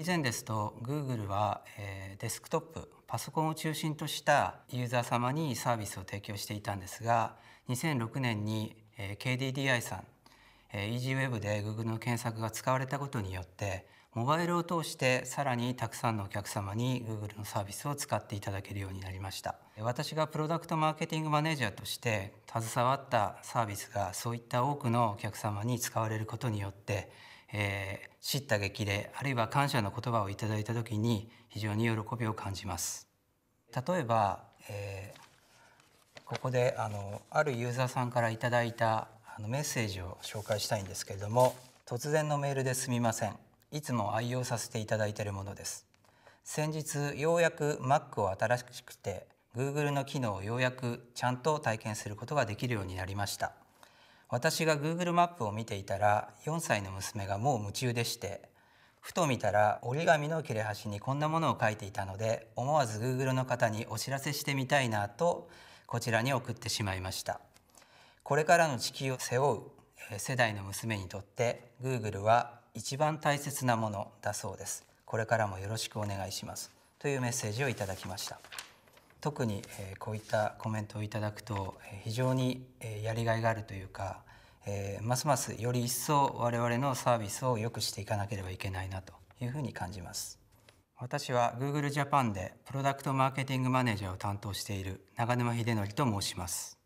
以前ですと Google は、えー、デスクトップパソコンを中心としたユーザー様にサービスを提供していたんですが2006年に、えー、KDDI さん、えー、EasyWeb で Google の検索が使われたことによってモバイルを通してさらにたくさんのお客様に Google のサービスを使っていただけるようになりました私がプロダクトマーケティングマネージャーとして携わったサービスがそういった多くのお客様に使われることによってえー、叱咤激励あるいは感謝の言葉をいただいた時に非常に喜びを感じます例えば、えー、ここであのあるユーザーさんからいただいたあのメッセージを紹介したいんですけれども突然のメールですみませんいつも愛用させていただいているものです先日ようやく Mac を新しくて Google の機能をようやくちゃんと体験することができるようになりました私が Google マップを見ていたら4歳の娘がもう夢中でしてふと見たら折り紙の切れ端にこんなものを書いていたので思わず Google の方にお知らせしてみたいなとこちらに送ってしまいましたこれからの地球を背負う世代の娘にとって Google は一番大切なものだそうですこれからもよろしくお願いしますというメッセージをいただきました特にこういったコメントをいただくと非常にやりがいがあるというかますますより一層我々のサービスを良くしていかなければいけないなというふうに感じます私は Google Japan でプロダクトマーケティングマネージャーを担当している長沼秀則と申します